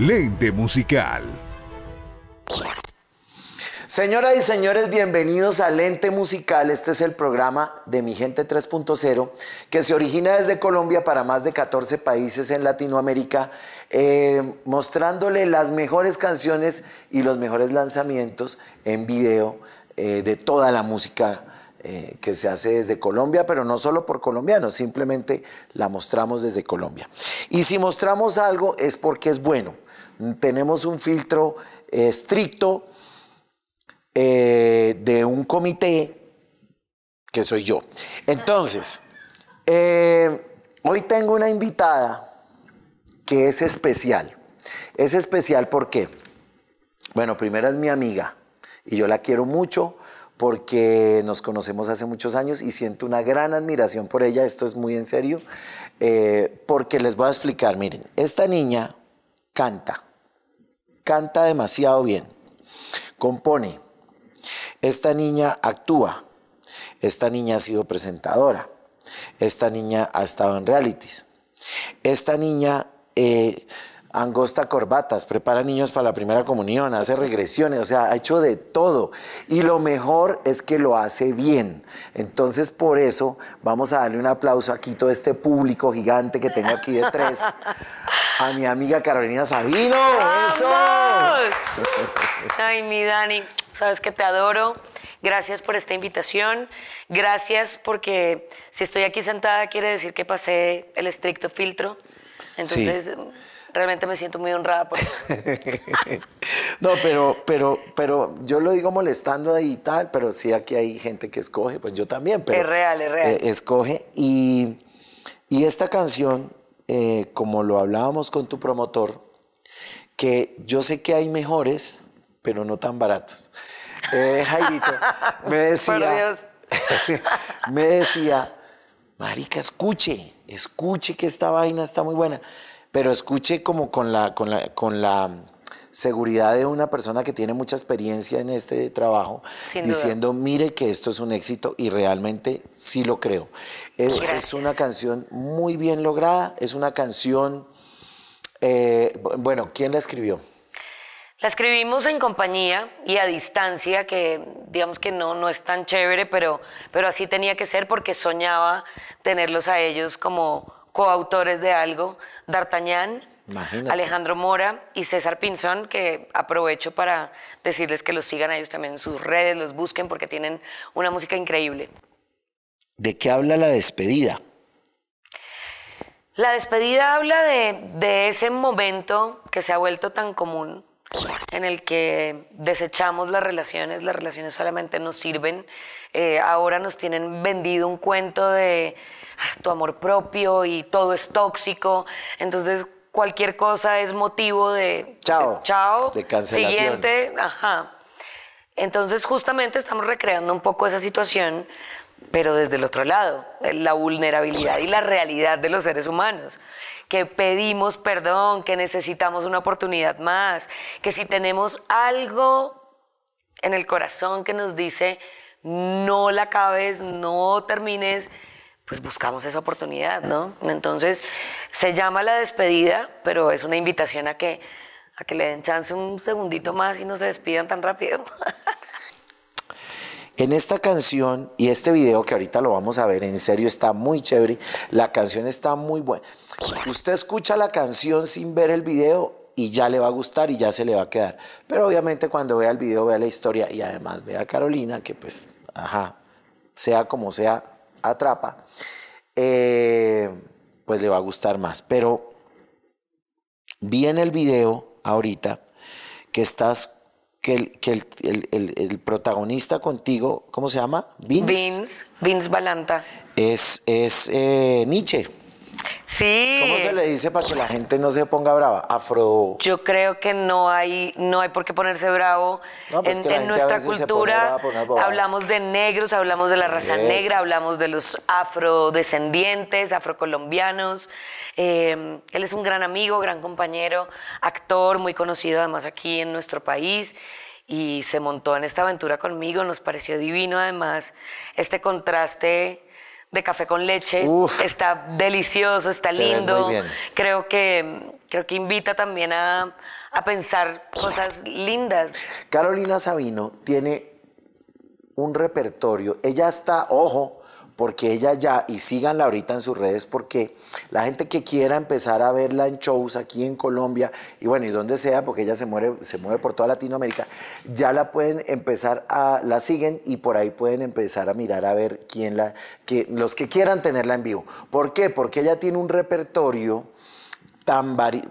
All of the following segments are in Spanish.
Lente Musical Señoras y señores, bienvenidos a Lente Musical. Este es el programa de Mi Gente 3.0 que se origina desde Colombia para más de 14 países en Latinoamérica, eh, mostrándole las mejores canciones y los mejores lanzamientos en video eh, de toda la música eh, que se hace desde Colombia, pero no solo por colombianos, simplemente la mostramos desde Colombia. Y si mostramos algo es porque es bueno. Tenemos un filtro estricto eh, de un comité que soy yo. Entonces, eh, hoy tengo una invitada que es especial. Es especial porque, bueno, primera es mi amiga y yo la quiero mucho porque nos conocemos hace muchos años y siento una gran admiración por ella, esto es muy en serio, eh, porque les voy a explicar, miren, esta niña canta, canta demasiado bien, compone, esta niña actúa, esta niña ha sido presentadora, esta niña ha estado en realities, esta niña eh, angosta corbatas, prepara niños para la primera comunión, hace regresiones, o sea, ha hecho de todo. Y lo mejor es que lo hace bien. Entonces, por eso vamos a darle un aplauso aquí todo este público gigante que tengo aquí de tres. A mi amiga Carolina Sabino. Ay, mi Dani. Sabes que te adoro. Gracias por esta invitación. Gracias porque si estoy aquí sentada quiere decir que pasé el estricto filtro. Entonces, realmente me siento muy honrada por eso. no, pero, pero, pero yo lo digo molestando y tal, pero sí aquí hay gente que escoge, pues yo también. Pero, es real, es real. Eh, escoge. Y, esta canción, eh, como lo hablábamos con tu promotor, que yo sé que hay mejores, pero no tan baratos. Eh, Jairito me decía, me decía, marica, escuche, escuche que esta vaina está muy buena, pero escuche como con la, con la, seguridad de una persona que tiene mucha experiencia en este trabajo, diciendo, mire que esto es un éxito y realmente sí lo creo. Es, una canción muy bien lograda, es una canción, eh, bueno, ¿quién la escribió? La escribimos en compañía y a distancia, que digamos que no, es tan chévere, pero, pero así tenía que ser porque soñaba tenerlos a ellos como coautores de algo. D'Artagnan, Alejandro Mora y César Pinzón, que aprovecho para decirles que los sigan a ellos también en sus redes, los busquen porque tienen una música increíble. ¿De qué habla la despedida? La despedida habla de ese momento que se ha vuelto tan común, en el que desechamos las relaciones, las relaciones solamente nos sirven. Eh, ahora nos tienen vendido un cuento de ah, tu amor propio y todo es tóxico. Entonces, cualquier cosa es motivo de chao, de, chao de cancelación. Siguiente, ajá. Entonces, justamente estamos recreando un poco esa situación pero desde el otro lado, la vulnerabilidad y la realidad de los seres humanos, que pedimos perdón, que necesitamos una oportunidad más, que si tenemos algo en el corazón que nos dice no la acabes, no termines, pues buscamos esa oportunidad, ¿no? Entonces se llama la despedida, pero es una invitación a que, a que le den chance un segundito más y no se despidan tan rápido. En esta canción y este video que ahorita lo vamos a ver, en serio está muy chévere, la canción está muy buena. Usted escucha la canción sin ver el video y ya le va a gustar y ya se le va a quedar. Pero obviamente cuando vea el video, vea la historia y además vea a Carolina, que pues, ajá, sea como sea, atrapa, eh, pues le va a gustar más. Pero vi en el video ahorita que estás que, el, protagonista contigo, ¿cómo se llama? Vince. Vince, Vince Balanta. Es, es eh, Nietzsche. ¿Cómo se le dice para que la gente no se ponga brava? Afro. Yo creo que no hay, no hay por qué ponerse bravo. Pues en, nuestra cultura hablamos de negros, hablamos de la raza negra, hablamos de los afrodescendientes, afrocolombianos. Em, él es un gran amigo, gran compañero, actor muy conocido además aquí en nuestro país y se montó en esta aventura conmigo. Nos pareció divino además este contraste de café con leche. Está delicioso, está lindo. Creo que creo que invita también a pensar cosas lindas. Carolina Sabino tiene un repertorio. Ella está, ojo, porque ella ya, y síganla ahorita en sus redes, porque la gente que quiera empezar a verla en shows aquí en Colombia, y bueno, y donde sea, porque ella se, se mueve por toda Latinoamérica, ya la pueden empezar a, la siguen y por ahí pueden empezar a mirar a ver quién la, que, los que quieran tenerla en vivo. ¿Por qué? Porque ella tiene un repertorio tan variado.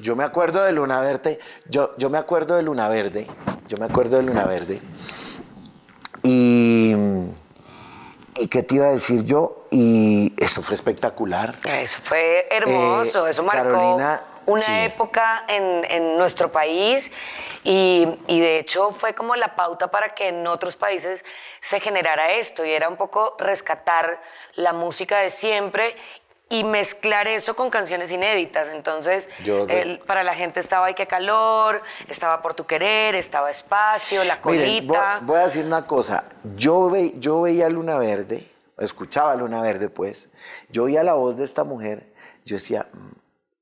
Yo me acuerdo de Luna Verde, yo, yo me acuerdo de Luna Verde, yo me acuerdo de Luna Verde. ¿Y qué te iba a decir yo? Y eso fue espectacular. Eso fue hermoso, eh, eso marcó una época en, nuestro país y, y, de hecho fue como la pauta para que en otros países se generara esto y era un poco rescatar la música de siempre y mezclar eso con canciones inéditas. Entonces, para la gente estaba Hay que calor, estaba Por tu querer, estaba Espacio, La colita. voy, a decir una cosa. Yo, yo veía Luna Verde, escuchaba Luna Verde, pues. Yo oía la voz de esta mujer. Yo decía, mm,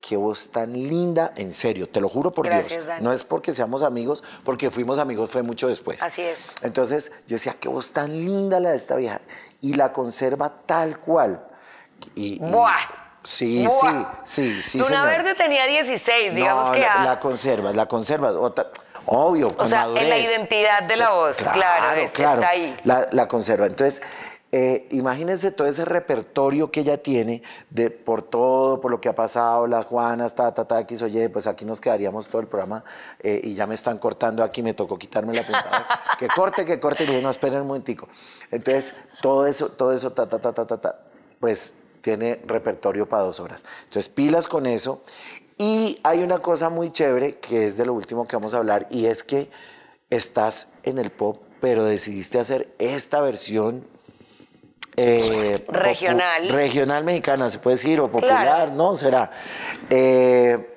qué voz tan linda, en serio, te lo juro por Dios. No es porque seamos amigos, porque fuimos amigos fue mucho después. Así es. Entonces, yo decía, qué voz tan linda la de esta vieja. Y la conserva tal cual. ¡Buah! Sí, sí, sí, sí. Luna una Verde tenía 16, digamos que. La, la conservas, la conservas. obvio, con O sea, en la identidad de la eh, voz, claro, está ahí. La, conserva. Entonces, eh, imagínense todo ese repertorio que ella tiene de, por todo, por lo que ha pasado, las Juanas, ta, ta, ta, X o oye, pues aquí nos quedaríamos todo el programa eh, y ya me están cortando aquí, me tocó quitarme la pintada. que corte, que corte, y dije, no, esperen un momentico. Entonces, todo eso, todo eso, ta, ta, ta, ta, ta, ta, pues tiene repertorio para dos horas. Entonces, pilas con eso. Y hay una cosa muy chévere que es de lo último que vamos a hablar y es que estás en el pop, pero decidiste hacer esta versión eh, regional. Regional mexicana, se puede decir, o popular, ¿no? Será. Eh,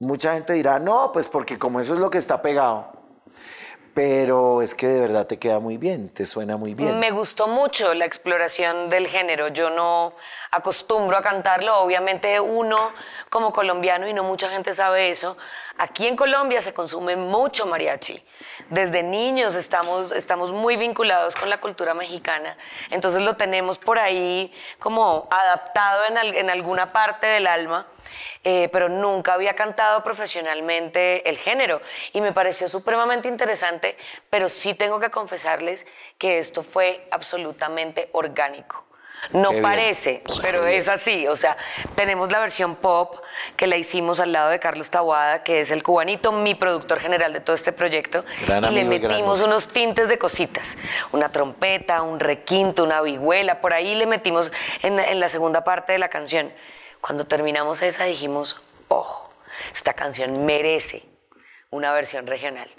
mucha gente dirá, no, pues porque como eso es lo que está pegado pero es que de verdad te queda muy bien, te suena muy bien. Me gustó mucho la exploración del género. Yo no acostumbro a cantarlo, obviamente uno como colombiano y no mucha gente sabe eso. Aquí en Colombia se consume mucho mariachi. Desde niños estamos, estamos muy vinculados con la cultura mexicana, entonces lo tenemos por ahí como adaptado en, en alguna parte del alma. Eh, pero nunca había cantado profesionalmente el género y me pareció supremamente interesante, pero sí tengo que confesarles que esto fue absolutamente orgánico. No parece, pero es así. O sea, tenemos la versión pop que la hicimos al lado de Carlos Tawada que es el cubanito, mi productor general de todo este proyecto. y le metimos unos tintes de cositas: una trompeta, un requinto, una vihuela. Por ahí le metimos en la segunda parte de la canción. Cuando terminamos esa dijimos, ojo, esta canción merece una versión regional.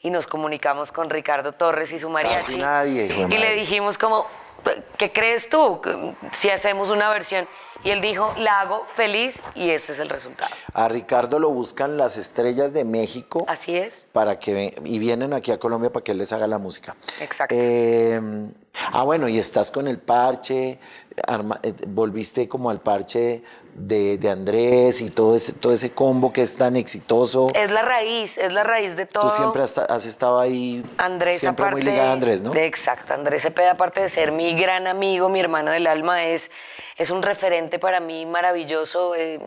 Y nos comunicamos con Ricardo Torres y su mariachi. Nadie, y le dijimos como, ¿qué crees tú si hacemos una versión? Y él dijo, la hago feliz y este es el resultado. A Ricardo lo buscan las estrellas de México. Así es. Para que, y vienen aquí a Colombia para que él les haga la música. Exacto. Em, Ah, bueno, y estás con el parche, eh, volviste como al parche de, Andrés y todo ese, todo ese combo que es tan exitoso. Es la raíz, es la raíz de todo. Tú siempre has, estado ahí, Andrés, siempre muy ligada a Andrés, ¿no? exacto, Andrés Cepeda, aparte de ser mi gran amigo, mi hermano del alma, es, es un referente para mí maravilloso. Eh,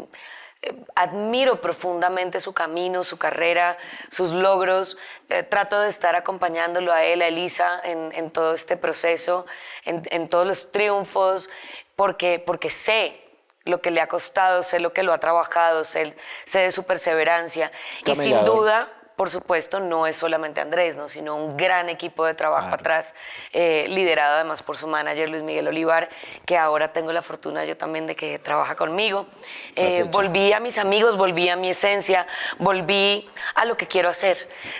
admiro profundamente su camino, su carrera, sus logros. Eh, trato de estar acompañándolo a él, a Elisa, en, todo este proceso, en, todos los triunfos, porque, porque sé lo que le ha costado, sé lo que lo ha trabajado, sé, de su perseverancia. Y sin duda por supuesto, no es solamente Andrés, ¿no? sino un gran equipo de trabajo atrás, eh, liderado además por su manager Luis Miguel Olivar, que ahora tengo la fortuna yo también de que trabaja conmigo. Eh, volví a mis amigos, volví a mi esencia, volví a lo que quiero hacer.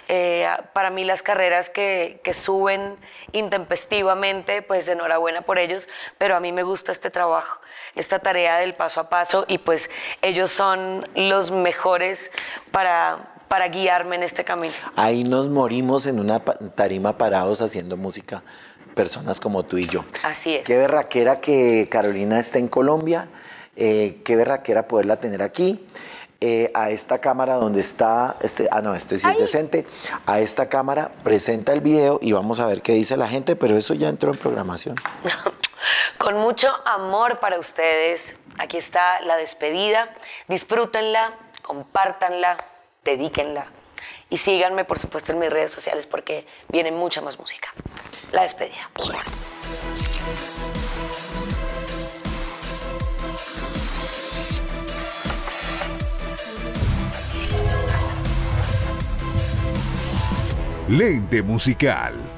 Eh, para mí las carreras que, que suben intempestivamente, pues enhorabuena por ellos, pero a mí me gusta este trabajo, esta tarea del paso a paso y pues ellos son los mejores para para guiarme en este camino. Ahí nos morimos en una tarima parados haciendo música, personas como tú y yo. Así es. Qué berraquera que Carolina esté en Colombia, eh, qué berraquera poderla tener aquí. Eh, a esta cámara donde está, este, ah no, este sí es decente, a esta cámara presenta el video y vamos a ver qué dice la gente, pero eso ya entró en programación. Con mucho amor para ustedes, aquí está la despedida, disfrútenla, compártanla, dedíquenla. Y síganme, por supuesto, en mis redes sociales porque viene mucha más música. La despedida. Lente musical.